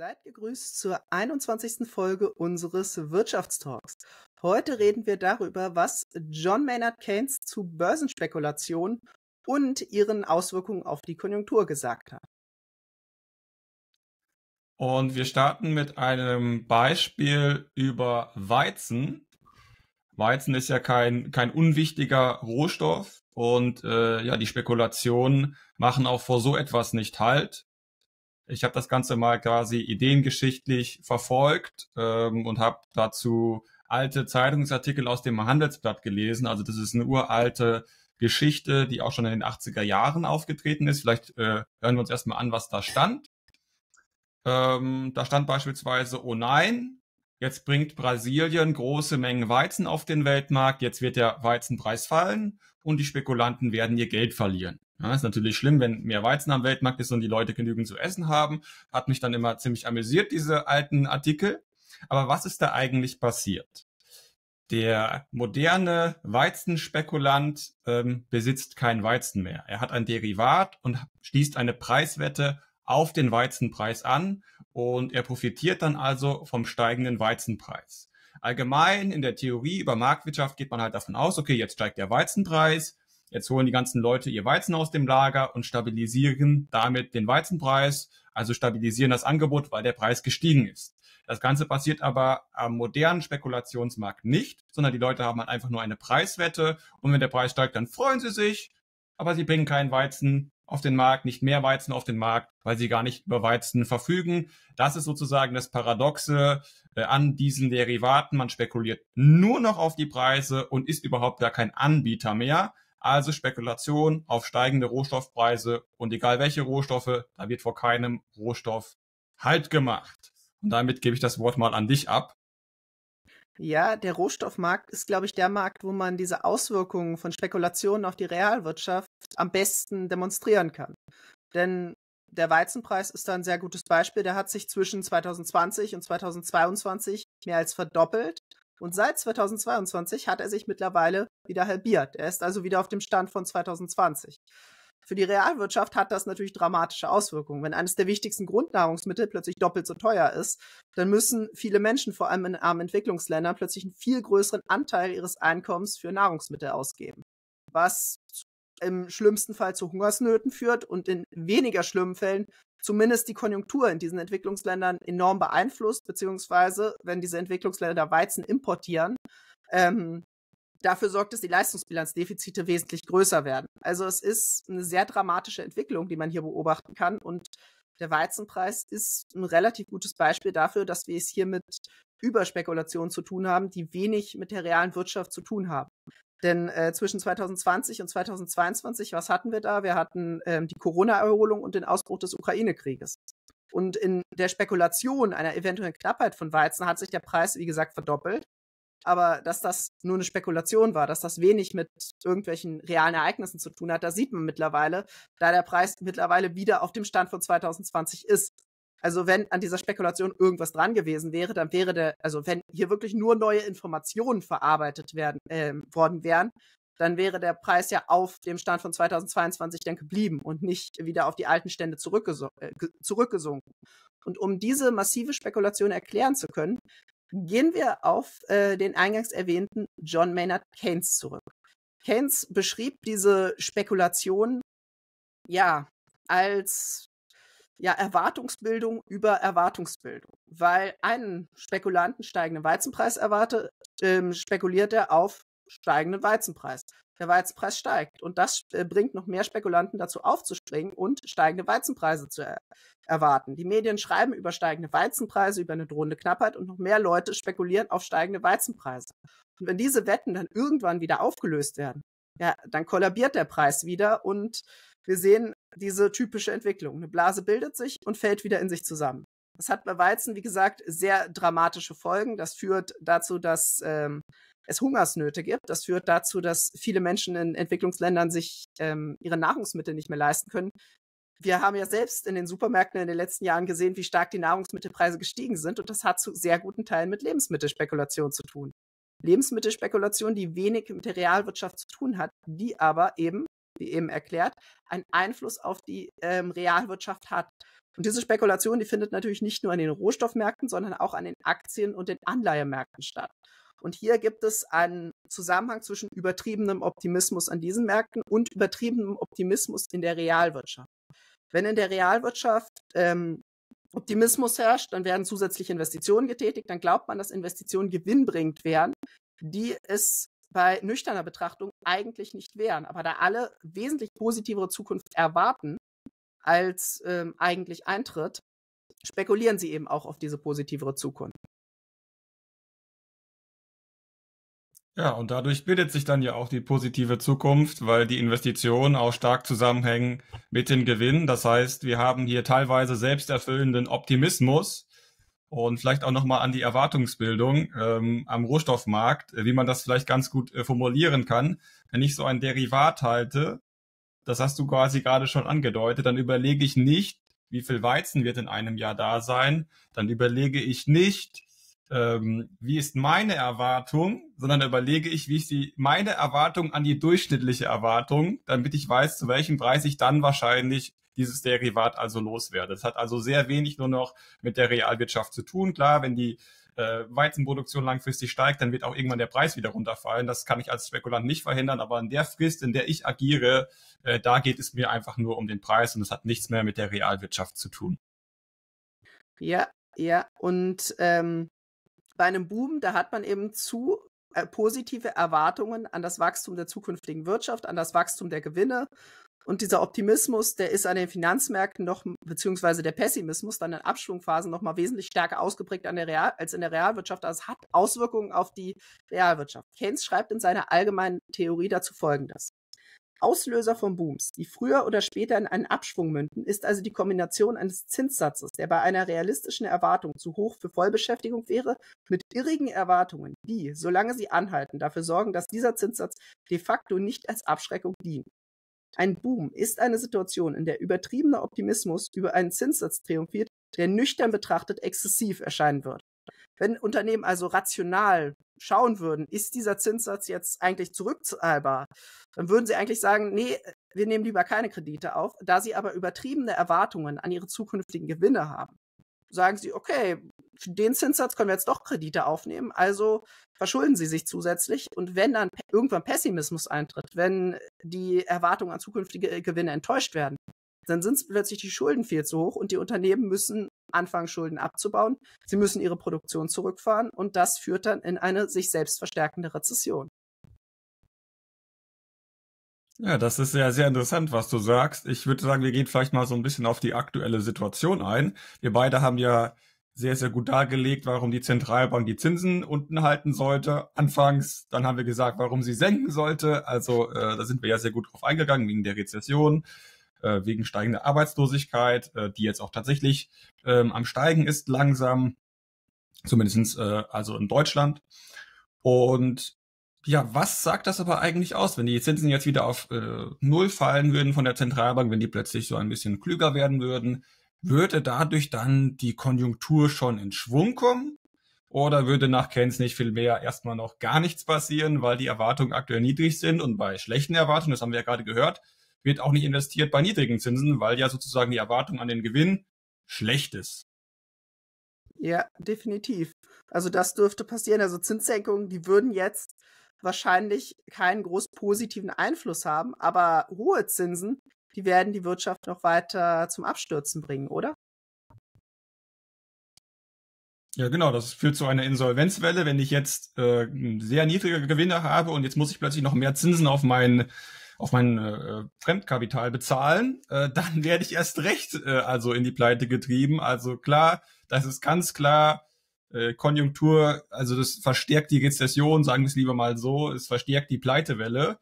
Seid gegrüßt zur 21. Folge unseres Wirtschaftstalks. Heute reden wir darüber, was John Maynard Keynes zu Börsenspekulationen und ihren Auswirkungen auf die Konjunktur gesagt hat. Und wir starten mit einem Beispiel über Weizen. Weizen ist ja kein, kein unwichtiger Rohstoff und äh, ja, die Spekulationen machen auch vor so etwas nicht halt. Ich habe das Ganze mal quasi ideengeschichtlich verfolgt ähm, und habe dazu alte Zeitungsartikel aus dem Handelsblatt gelesen. Also das ist eine uralte Geschichte, die auch schon in den 80er Jahren aufgetreten ist. Vielleicht äh, hören wir uns erstmal an, was da stand. Ähm, da stand beispielsweise, oh nein, Jetzt bringt Brasilien große Mengen Weizen auf den Weltmarkt. Jetzt wird der Weizenpreis fallen und die Spekulanten werden ihr Geld verlieren. Ja, ist natürlich schlimm, wenn mehr Weizen am Weltmarkt ist und die Leute genügend zu essen haben. Hat mich dann immer ziemlich amüsiert, diese alten Artikel. Aber was ist da eigentlich passiert? Der moderne Weizenspekulant ähm, besitzt kein Weizen mehr. Er hat ein Derivat und schließt eine Preiswette auf den Weizenpreis an und er profitiert dann also vom steigenden Weizenpreis. Allgemein in der Theorie über Marktwirtschaft geht man halt davon aus, okay, jetzt steigt der Weizenpreis, jetzt holen die ganzen Leute ihr Weizen aus dem Lager und stabilisieren damit den Weizenpreis, also stabilisieren das Angebot, weil der Preis gestiegen ist. Das Ganze passiert aber am modernen Spekulationsmarkt nicht, sondern die Leute haben halt einfach nur eine Preiswette und wenn der Preis steigt, dann freuen sie sich, aber sie bringen keinen Weizen auf den Markt, nicht mehr Weizen auf den Markt, weil sie gar nicht über Weizen verfügen. Das ist sozusagen das Paradoxe äh, an diesen Derivaten. Man spekuliert nur noch auf die Preise und ist überhaupt gar kein Anbieter mehr. Also Spekulation auf steigende Rohstoffpreise und egal welche Rohstoffe, da wird vor keinem Rohstoff Halt gemacht. Und damit gebe ich das Wort mal an dich ab. Ja, der Rohstoffmarkt ist, glaube ich, der Markt, wo man diese Auswirkungen von Spekulationen auf die Realwirtschaft am besten demonstrieren kann. Denn der Weizenpreis ist da ein sehr gutes Beispiel. Der hat sich zwischen 2020 und 2022 mehr als verdoppelt. Und seit 2022 hat er sich mittlerweile wieder halbiert. Er ist also wieder auf dem Stand von 2020. Für die Realwirtschaft hat das natürlich dramatische Auswirkungen. Wenn eines der wichtigsten Grundnahrungsmittel plötzlich doppelt so teuer ist, dann müssen viele Menschen, vor allem in armen Entwicklungsländern, plötzlich einen viel größeren Anteil ihres Einkommens für Nahrungsmittel ausgeben. Was im schlimmsten Fall zu Hungersnöten führt und in weniger schlimmen Fällen zumindest die Konjunktur in diesen Entwicklungsländern enorm beeinflusst, beziehungsweise wenn diese Entwicklungsländer Weizen importieren, ähm, dafür sorgt, dass die Leistungsbilanzdefizite wesentlich größer werden. Also es ist eine sehr dramatische Entwicklung, die man hier beobachten kann. Und der Weizenpreis ist ein relativ gutes Beispiel dafür, dass wir es hier mit Überspekulationen zu tun haben, die wenig mit der realen Wirtschaft zu tun haben. Denn äh, zwischen 2020 und 2022, was hatten wir da? Wir hatten ähm, die Corona-Erholung und den Ausbruch des Ukraine-Krieges. Und in der Spekulation einer eventuellen Knappheit von Weizen hat sich der Preis, wie gesagt, verdoppelt. Aber dass das nur eine Spekulation war, dass das wenig mit irgendwelchen realen Ereignissen zu tun hat, da sieht man mittlerweile, da der Preis mittlerweile wieder auf dem Stand von 2020 ist. Also wenn an dieser Spekulation irgendwas dran gewesen wäre, dann wäre der, also wenn hier wirklich nur neue Informationen verarbeitet werden, äh, worden wären, dann wäre der Preis ja auf dem Stand von 2022 dann geblieben und nicht wieder auf die alten Stände äh, zurückgesunken. Und um diese massive Spekulation erklären zu können, gehen wir auf äh, den eingangs erwähnten John Maynard Keynes zurück. Keynes beschrieb diese Spekulation ja als ja, Erwartungsbildung über Erwartungsbildung. Weil einen Spekulanten steigenden Weizenpreis erwartet, ähm, spekuliert er auf steigenden Weizenpreis. Der Weizenpreis steigt und das äh, bringt noch mehr Spekulanten dazu aufzuspringen und steigende Weizenpreise zu er äh, erwarten. Die Medien schreiben über steigende Weizenpreise, über eine drohende Knappheit und noch mehr Leute spekulieren auf steigende Weizenpreise. Und wenn diese Wetten dann irgendwann wieder aufgelöst werden, ja, dann kollabiert der Preis wieder und wir sehen diese typische Entwicklung. Eine Blase bildet sich und fällt wieder in sich zusammen. Das hat bei Weizen, wie gesagt, sehr dramatische Folgen. Das führt dazu, dass ähm, es Hungersnöte gibt. Das führt dazu, dass viele Menschen in Entwicklungsländern sich ähm, ihre Nahrungsmittel nicht mehr leisten können. Wir haben ja selbst in den Supermärkten in den letzten Jahren gesehen, wie stark die Nahrungsmittelpreise gestiegen sind. Und das hat zu sehr guten Teilen mit Lebensmittelspekulation zu tun. Lebensmittelspekulation, die wenig mit der Realwirtschaft zu tun hat, die aber eben, wie eben erklärt, einen Einfluss auf die ähm, Realwirtschaft hat. Und diese Spekulation, die findet natürlich nicht nur an den Rohstoffmärkten, sondern auch an den Aktien- und den Anleihemärkten statt. Und hier gibt es einen Zusammenhang zwischen übertriebenem Optimismus an diesen Märkten und übertriebenem Optimismus in der Realwirtschaft. Wenn in der Realwirtschaft ähm, Optimismus herrscht, dann werden zusätzliche Investitionen getätigt, dann glaubt man, dass Investitionen gewinnbringend wären, die es bei nüchterner Betrachtung eigentlich nicht wären. Aber da alle wesentlich positivere Zukunft erwarten, als ähm, eigentlich eintritt, spekulieren sie eben auch auf diese positivere Zukunft. Ja, und dadurch bildet sich dann ja auch die positive Zukunft, weil die Investitionen auch stark zusammenhängen mit den Gewinnen. Das heißt, wir haben hier teilweise selbsterfüllenden Optimismus und vielleicht auch nochmal an die Erwartungsbildung ähm, am Rohstoffmarkt, äh, wie man das vielleicht ganz gut äh, formulieren kann. Wenn ich so ein Derivat halte, das hast du quasi gerade schon angedeutet, dann überlege ich nicht, wie viel Weizen wird in einem Jahr da sein, dann überlege ich nicht, ähm, wie ist meine Erwartung, sondern überlege ich, wie ich die, meine Erwartung an die durchschnittliche Erwartung, damit ich weiß, zu welchem Preis ich dann wahrscheinlich dieses Derivat also loswerde. Das hat also sehr wenig nur noch mit der Realwirtschaft zu tun. Klar, wenn die äh, Weizenproduktion langfristig steigt, dann wird auch irgendwann der Preis wieder runterfallen. Das kann ich als Spekulant nicht verhindern, aber in der Frist, in der ich agiere, äh, da geht es mir einfach nur um den Preis und es hat nichts mehr mit der Realwirtschaft zu tun. Ja, ja, und ähm, bei einem Boom, da hat man eben zu äh, positive Erwartungen an das Wachstum der zukünftigen Wirtschaft, an das Wachstum der Gewinne. Und dieser Optimismus, der ist an den Finanzmärkten noch, beziehungsweise der Pessimismus dann in Abschwungphasen noch mal wesentlich stärker ausgeprägt an der Real, als in der Realwirtschaft. Das hat Auswirkungen auf die Realwirtschaft. Keynes schreibt in seiner allgemeinen Theorie dazu Folgendes. Auslöser von Booms, die früher oder später in einen Abschwung münden, ist also die Kombination eines Zinssatzes, der bei einer realistischen Erwartung zu hoch für Vollbeschäftigung wäre, mit irrigen Erwartungen, die, solange sie anhalten, dafür sorgen, dass dieser Zinssatz de facto nicht als Abschreckung dient. Ein Boom ist eine Situation, in der übertriebener Optimismus über einen Zinssatz triumphiert, der nüchtern betrachtet exzessiv erscheinen wird. Wenn Unternehmen also rational schauen würden, ist dieser Zinssatz jetzt eigentlich zurückzahlbar, dann würden sie eigentlich sagen, nee, wir nehmen lieber keine Kredite auf. Da sie aber übertriebene Erwartungen an ihre zukünftigen Gewinne haben, sagen sie, okay, für den Zinssatz können wir jetzt doch Kredite aufnehmen, also verschulden sie sich zusätzlich. Und wenn dann irgendwann Pessimismus eintritt, wenn die Erwartungen an zukünftige Gewinne enttäuscht werden, dann sind es plötzlich die Schulden viel zu hoch und die Unternehmen müssen anfangen, Schulden abzubauen. Sie müssen ihre Produktion zurückfahren und das führt dann in eine sich selbst verstärkende Rezession. Ja, das ist ja sehr interessant, was du sagst. Ich würde sagen, wir gehen vielleicht mal so ein bisschen auf die aktuelle Situation ein. Wir beide haben ja sehr, sehr gut dargelegt, warum die Zentralbank die Zinsen unten halten sollte. Anfangs, dann haben wir gesagt, warum sie senken sollte. Also äh, da sind wir ja sehr gut drauf eingegangen, wegen der Rezession, äh, wegen steigender Arbeitslosigkeit, äh, die jetzt auch tatsächlich ähm, am Steigen ist langsam, zumindestens äh, also in Deutschland. Und ja, was sagt das aber eigentlich aus, wenn die Zinsen jetzt wieder auf äh, Null fallen würden von der Zentralbank, wenn die plötzlich so ein bisschen klüger werden würden? Würde dadurch dann die Konjunktur schon in Schwung kommen? Oder würde nach Keynes nicht viel mehr erstmal noch gar nichts passieren, weil die Erwartungen aktuell niedrig sind und bei schlechten Erwartungen, das haben wir ja gerade gehört, wird auch nicht investiert bei niedrigen Zinsen, weil ja sozusagen die Erwartung an den Gewinn schlecht ist. Ja, definitiv. Also das dürfte passieren. Also Zinssenkungen, die würden jetzt wahrscheinlich keinen groß positiven Einfluss haben, aber hohe Zinsen, die werden die Wirtschaft noch weiter zum Abstürzen bringen, oder? Ja, genau, das führt zu einer Insolvenzwelle. Wenn ich jetzt äh, sehr niedrige Gewinne habe und jetzt muss ich plötzlich noch mehr Zinsen auf meinen auf mein äh, Fremdkapital bezahlen, äh, dann werde ich erst recht äh, also in die Pleite getrieben. Also klar, das ist ganz klar äh, Konjunktur, also das verstärkt die Rezession, sagen wir es lieber mal so, es verstärkt die Pleitewelle.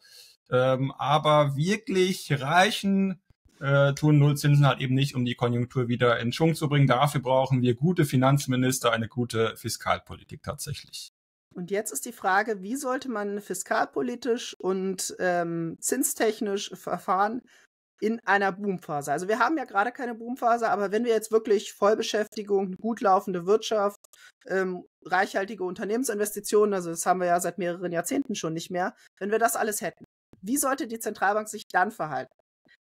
Ähm, aber wirklich reichen äh, tun Nullzinsen halt eben nicht, um die Konjunktur wieder in Schwung zu bringen. Dafür brauchen wir gute Finanzminister, eine gute Fiskalpolitik tatsächlich. Und jetzt ist die Frage, wie sollte man fiskalpolitisch und ähm, zinstechnisch verfahren in einer Boomphase? Also wir haben ja gerade keine Boomphase, aber wenn wir jetzt wirklich Vollbeschäftigung, gut laufende Wirtschaft, ähm, reichhaltige Unternehmensinvestitionen, also das haben wir ja seit mehreren Jahrzehnten schon nicht mehr, wenn wir das alles hätten, wie sollte die Zentralbank sich dann verhalten?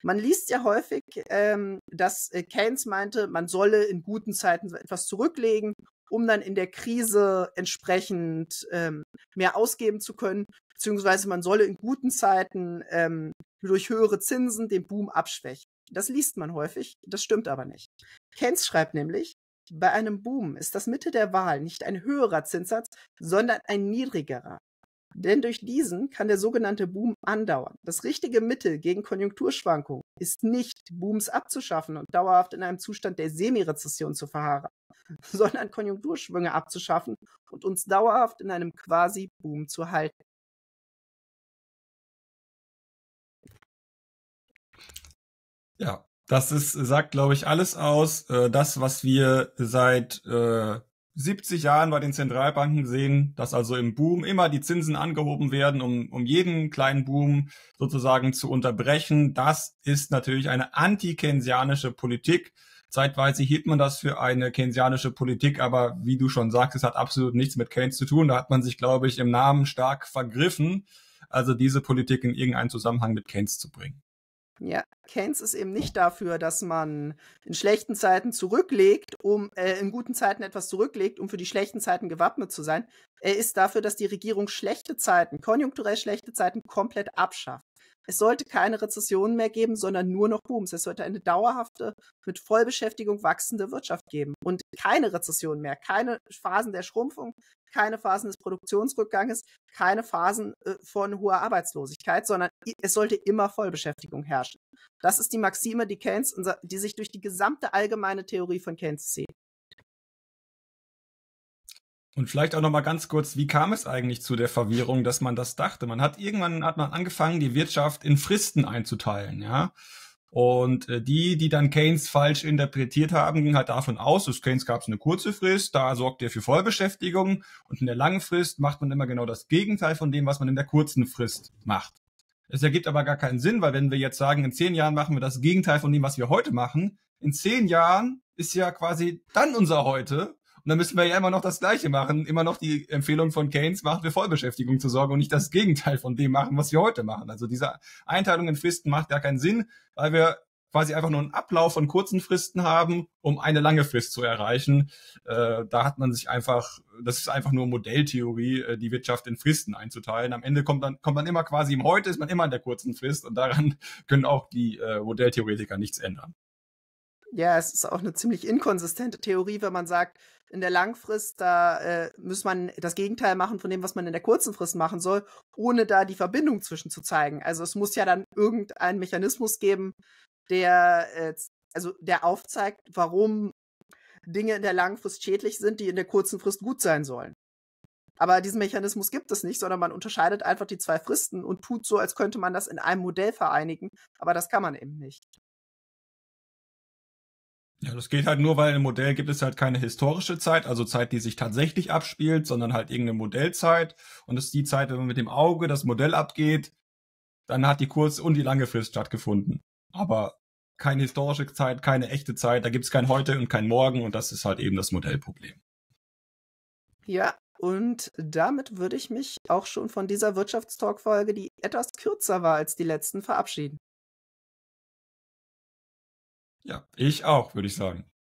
Man liest ja häufig, ähm, dass äh, Keynes meinte, man solle in guten Zeiten etwas zurücklegen um dann in der Krise entsprechend ähm, mehr ausgeben zu können. Beziehungsweise man solle in guten Zeiten ähm, durch höhere Zinsen den Boom abschwächen. Das liest man häufig, das stimmt aber nicht. Keynes schreibt nämlich, bei einem Boom ist das Mitte der Wahl nicht ein höherer Zinssatz, sondern ein niedrigerer. Denn durch diesen kann der sogenannte Boom andauern. Das richtige Mittel gegen Konjunkturschwankungen ist nicht, Booms abzuschaffen und dauerhaft in einem Zustand der Semirezession zu verharren, sondern Konjunkturschwünge abzuschaffen und uns dauerhaft in einem quasi Boom zu halten. Ja, das ist, sagt, glaube ich, alles aus. Äh, das, was wir seit äh, 70 Jahren bei den Zentralbanken sehen, dass also im Boom immer die Zinsen angehoben werden, um, um jeden kleinen Boom sozusagen zu unterbrechen. Das ist natürlich eine anti-keynesianische Politik. Zeitweise hielt man das für eine keynesianische Politik, aber wie du schon sagst, es hat absolut nichts mit Keynes zu tun. Da hat man sich, glaube ich, im Namen stark vergriffen, also diese Politik in irgendeinen Zusammenhang mit Keynes zu bringen. Ja, Keynes ist eben nicht dafür, dass man in schlechten Zeiten zurücklegt, um äh, in guten Zeiten etwas zurücklegt, um für die schlechten Zeiten gewappnet zu sein. Er ist dafür, dass die Regierung schlechte Zeiten, konjunkturell schlechte Zeiten komplett abschafft. Es sollte keine Rezession mehr geben, sondern nur noch Booms. Es sollte eine dauerhafte, mit Vollbeschäftigung wachsende Wirtschaft geben und keine Rezession mehr, keine Phasen der Schrumpfung, keine Phasen des Produktionsrückganges, keine Phasen äh, von hoher Arbeitslosigkeit, sondern es sollte immer Vollbeschäftigung herrschen. Das ist die Maxime, die Keynes, die sich durch die gesamte allgemeine Theorie von Keynes zieht. Und vielleicht auch noch mal ganz kurz, wie kam es eigentlich zu der Verwirrung, dass man das dachte? Man hat irgendwann hat man angefangen, die Wirtschaft in Fristen einzuteilen, ja? Und äh, die, die dann Keynes falsch interpretiert haben, ging halt davon aus, dass Keynes gab es eine kurze Frist, da sorgt er für Vollbeschäftigung und in der langen Frist macht man immer genau das Gegenteil von dem, was man in der kurzen Frist macht. Es ergibt aber gar keinen Sinn, weil wenn wir jetzt sagen, in zehn Jahren machen wir das Gegenteil von dem, was wir heute machen, in zehn Jahren ist ja quasi dann unser heute und dann müssen wir ja immer noch das Gleiche machen, immer noch die Empfehlung von Keynes machen, wir Vollbeschäftigung zu sorgen und nicht das Gegenteil von dem machen, was wir heute machen. Also diese Einteilung in Fristen macht gar keinen Sinn, weil wir quasi einfach nur einen Ablauf von kurzen Fristen haben, um eine lange Frist zu erreichen. Äh, da hat man sich einfach, das ist einfach nur Modelltheorie, äh, die Wirtschaft in Fristen einzuteilen. Am Ende kommt dann, kommt man immer quasi im Heute, ist man immer in der kurzen Frist und daran können auch die äh, Modelltheoretiker nichts ändern. Ja, es ist auch eine ziemlich inkonsistente Theorie, wenn man sagt, in der Langfrist, da äh, muss man das Gegenteil machen von dem, was man in der kurzen Frist machen soll, ohne da die Verbindung zwischen zu zeigen. Also es muss ja dann irgendeinen Mechanismus geben, der, äh, also der aufzeigt, warum Dinge in der Langfrist schädlich sind, die in der kurzen Frist gut sein sollen. Aber diesen Mechanismus gibt es nicht, sondern man unterscheidet einfach die zwei Fristen und tut so, als könnte man das in einem Modell vereinigen. Aber das kann man eben nicht. Ja, das geht halt nur, weil im Modell gibt es halt keine historische Zeit, also Zeit, die sich tatsächlich abspielt, sondern halt irgendeine Modellzeit. Und das ist die Zeit, wenn man mit dem Auge das Modell abgeht, dann hat die kurz- und die lange Frist stattgefunden. Aber keine historische Zeit, keine echte Zeit, da gibt es kein Heute und kein Morgen und das ist halt eben das Modellproblem. Ja, und damit würde ich mich auch schon von dieser Wirtschaftstalk-Folge, die etwas kürzer war als die letzten, verabschieden. Ja, ich auch, würde ich sagen.